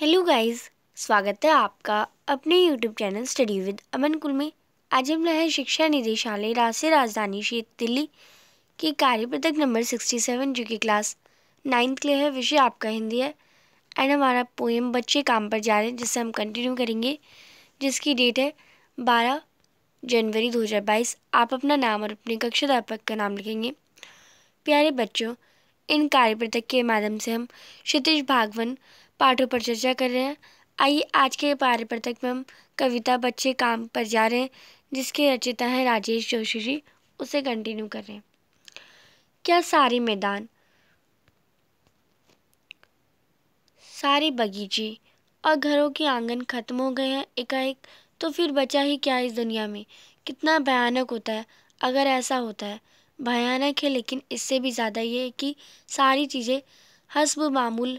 hello guys स्वागत है आपका अपने YouTube channel study with Aman कुल में आज हम है शिक्षा निदेशालय राष्ट्रीय राजधानी क्षेत्र दिल्ली के कार्यपत्रक नंबर सिक्सटी सेवन जो कि क्लास नाइन्थ के लिए है विषय आपका हिंदी है एंड हमारा पोएम बच्चे काम पर जा रहे हैं जिससे हम कंटिन्यू करेंगे जिसकी डेट है बारह जनवरी दो हज़ार बाईस आप अपना नाम और अपने कक्षाध्यापक का नाम लिखेंगे प्यारे बच्चों इन कार्यपत्रक के माध्यम से हम क्षितिज भागवन पाठों पर चर्चा कर रहे हैं आइए आज के पारे पर तक में हम कविता बच्चे काम पर जा रहे हैं जिसके रचिता हैं राजेश जोशी जी उसे कंटिन्यू कर रहे हैं क्या सारे मैदान सारे बगीचे और घरों के आंगन खत्म हो गए हैं एकाएक तो फिर बचा ही क्या इस दुनिया में कितना भयानक होता है अगर ऐसा होता है भयानक है लेकिन इससे भी ज़्यादा ये है कि सारी चीज़ें हसब मामूल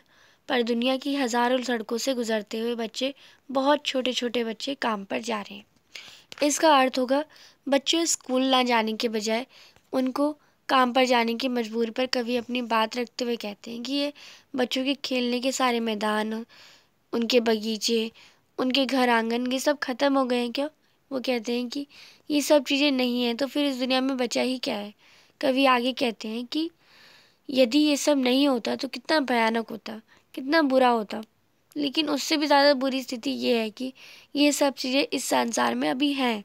पर दुनिया की हज़ारों सड़कों से गुजरते हुए बच्चे बहुत छोटे छोटे बच्चे काम पर जा रहे हैं इसका अर्थ होगा बच्चे स्कूल ना जाने के बजाय उनको काम पर जाने की मजबूरी पर कभी अपनी बात रखते हुए कहते हैं कि ये बच्चों के खेलने के सारे मैदान उनके बगीचे उनके घर आंगन ये सब ख़त्म हो गए हैं क्यों वो कहते हैं कि ये सब चीज़ें नहीं हैं तो फिर इस दुनिया में बचा ही क्या है कभी आगे कहते हैं कि यदि ये सब नहीं होता तो कितना भयानक होता कितना बुरा होता लेकिन उससे भी ज़्यादा बुरी स्थिति ये है कि ये सब चीज़ें इस संसार में अभी हैं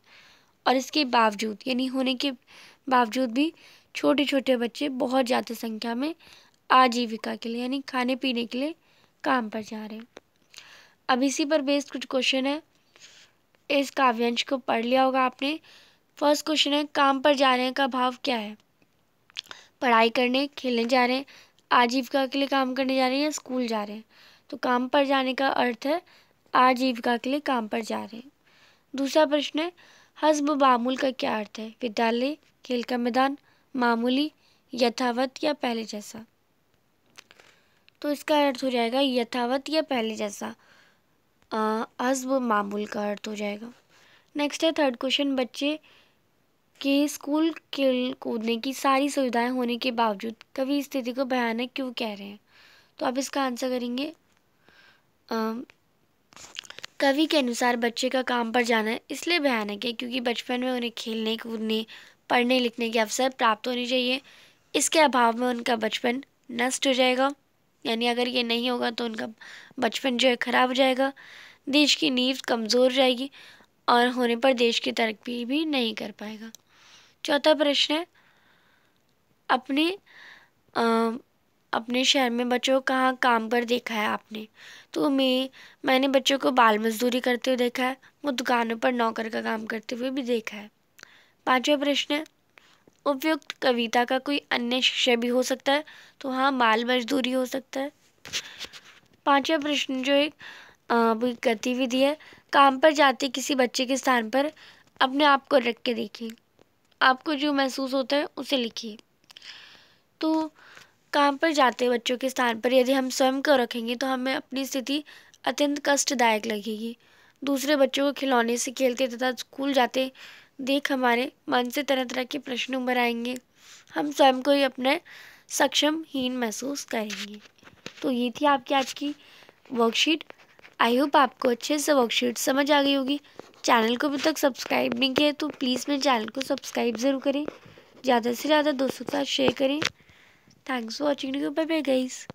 और इसके बावजूद यानी होने के बावजूद भी छोटे छोटे बच्चे बहुत ज़्यादा संख्या में आजीविका के लिए यानी खाने पीने के लिए काम पर जा रहे हैं अब इसी पर बेस्ड कुछ क्वेश्चन है इस काव्यांश को पढ़ लिया होगा आपने फर्स्ट क्वेश्चन है काम पर जाने का भाव क्या है पढ़ाई करने खेलने जा रहे हैं आजीविका के लिए काम करने जा रहे हैं या स्कूल जा रहे हैं तो काम पर जाने का अर्थ है आजीविका के लिए काम पर जा रहे हैं दूसरा प्रश्न है हसब मामूल का क्या अर्थ है विद्यालय खेल का मैदान मामूली यथावत या पहले जैसा तो इसका अर्थ हो जाएगा यथावत या पहले जैसा हसब मामूल का अर्थ हो जाएगा नेक्स्ट है थर्ड क्वेश्चन बच्चे के स्कूल खेल कूदने की सारी सुविधाएं होने के बावजूद कवि स्थिति को भयानक क्यों कह रहे हैं तो आप इसका आंसर करेंगे कवि के अनुसार बच्चे का काम पर जाना इसलिए भयानक है क्योंकि बचपन में उन्हें खेलने कूदने पढ़ने लिखने के अवसर प्राप्त होने चाहिए इसके अभाव में उनका बचपन नष्ट हो जाएगा यानी अगर ये नहीं होगा तो उनका बचपन जो है ख़राब हो जाएगा देश की नींव कमज़ोर जाएगी और होने पर देश की तरक्की भी नहीं कर पाएगा चौथा प्रश्न है अपने आ, अपने शहर में बच्चों को कहाँ काम पर देखा है आपने तो मैं मैंने बच्चों को बाल मजदूरी करते हुए देखा है वो दुकानों पर नौकर का काम करते हुए भी देखा है पांचवा प्रश्न है उपयुक्त कविता का कोई अन्य शिक्षय भी हो सकता है तो हाँ बाल मजदूरी हो सकता है पांचवा प्रश्न जो एक गतिविधि है काम पर जाते किसी बच्चे के स्थान पर अपने आप को रख के देखें आपको जो महसूस होता है उसे लिखिए तो काम पर जाते बच्चों के स्थान पर यदि हम स्वयं को रखेंगे तो हमें अपनी स्थिति अत्यंत कष्टदायक लगेगी दूसरे बच्चों को खिलौने से खेलते तथा स्कूल जाते देख हमारे मन से तरह तरह के प्रश्न उभर आएंगे हम स्वयं को ही अपने सक्षमहीन महसूस करेंगे तो ये थी आपकी आज की वर्कशीट आई होप आपको अच्छे से वर्कशीट समझ आ गई होगी चैनल को अभी तक सब्सक्राइब नहीं किया तो प्लीज़ मेरे चैनल को सब्सक्राइब ज़रूर करें ज़्यादा से ज़्यादा दोस्तों के साथ शेयर करें thanks for watching bye guys